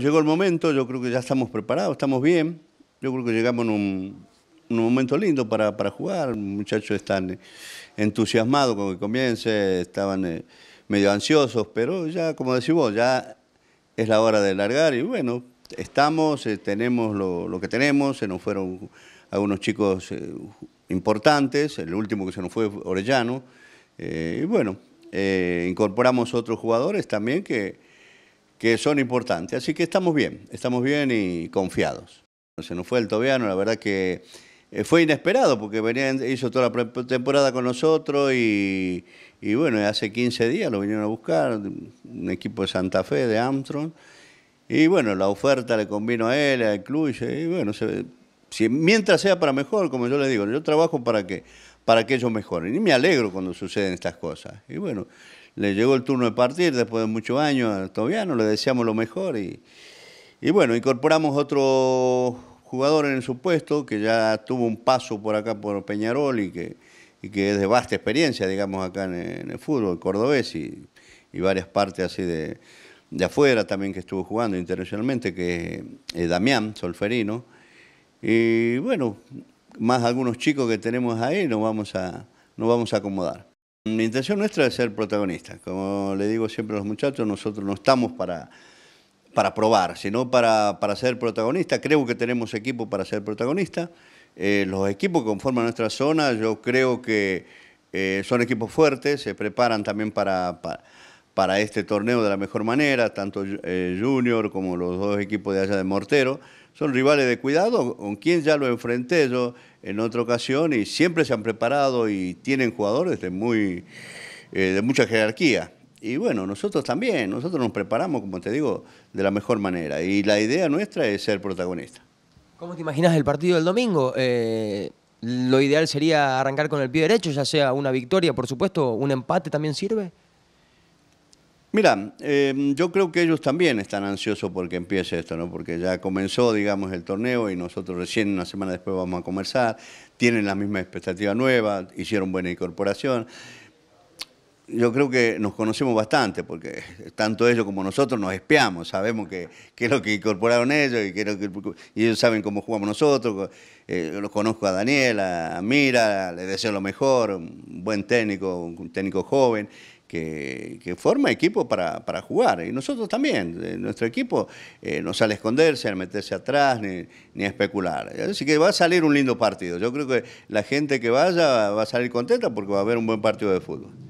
Llegó el momento, yo creo que ya estamos preparados, estamos bien. Yo creo que llegamos en un, momento lindo para, para, jugar. Muchachos están eh, entusiasmados con que comience, estaban eh, medio ansiosos, pero ya, como decís vos, ya es la hora de largar y bueno, estamos, eh, tenemos lo, que tenemos, se nos fueron algunos chicos importantes, el último que se nos fue Orellano, y bueno, incorporamos otros jugadores también que que son importantes. Así que estamos bien, estamos bien y confiados. Se nos fue el Tobiano, la verdad que eh, fue inesperado porque venía, hizo toda la temporada con nosotros y, y, bueno, hace 15 días lo vinieron a buscar, un equipo de Santa Fe, de Armstrong. Y bueno, la oferta le convino a él, al club, y bueno, si, mientras sea para mejor, como yo le digo, yo trabajo para que, para que ellos mejoren. Y me alegro cuando suceden estas cosas. Y bueno, le llegó el turno de partir después de muchos años a Tobiano, le deseamos lo mejor y, y bueno, incorporamos otro jugador en su puesto que ya tuvo un paso por acá por Peñarol y que, y que es de vasta experiencia, digamos, acá en, el fútbol cordobés y, varias partes así de, afuera también que estuvo jugando internacionalmente, que es Damián Solferino. Y bueno, más algunos chicos que tenemos ahí nos vamos a, nos vamos a acomodar. Mi intención nuestra es ser protagonista. Como le digo siempre a los muchachos, nosotros no estamos para, para probar, sino para, ser protagonista. Creo que tenemos equipo para ser protagonista. Eh, los equipos que conforman nuestra zona, yo creo que eh, son equipos fuertes, se preparan también para para este torneo de la mejor manera, tanto eh, Junior como los dos equipos de allá de Mortero. Son rivales de cuidado, con quien ya lo enfrenté yo en otra ocasión y siempre se han preparado y tienen jugadores de, muy, eh, de mucha jerarquía. Y bueno, nosotros también, nosotros nos preparamos, como te digo, de la mejor manera. Y la idea nuestra es ser protagonista. ¿Cómo te imaginas el partido del domingo? Eh, lo ideal sería arrancar con el pie derecho, ya sea una victoria, por supuesto, un empate también sirve. Mira, em, yo creo que ellos también están ansiosos porque empiece esto, ¿no? Porque ya comenzó, digamos, el torneo y nosotros recién una semana después vamos a conversar. Tienen la misma expectativa nueva, hicieron buena incorporación. Yo creo que nos conocemos bastante, porque tanto ellos como nosotros nos espiamos, sabemos qué es lo que incorporaron ellos y, ellos saben cómo jugamos nosotros. Eh, yo los conozco a Daniel, a Mira, le deseo lo mejor, un buen técnico, un técnico joven que, forma equipo para, jugar. Y nosotros también, eh, nuestro equipo eh, no sale a esconderse, a meterse atrás, ni, ni, a especular. Así que va a salir un lindo partido. Yo creo que la gente que vaya va a salir contenta porque va a haber un buen partido de fútbol.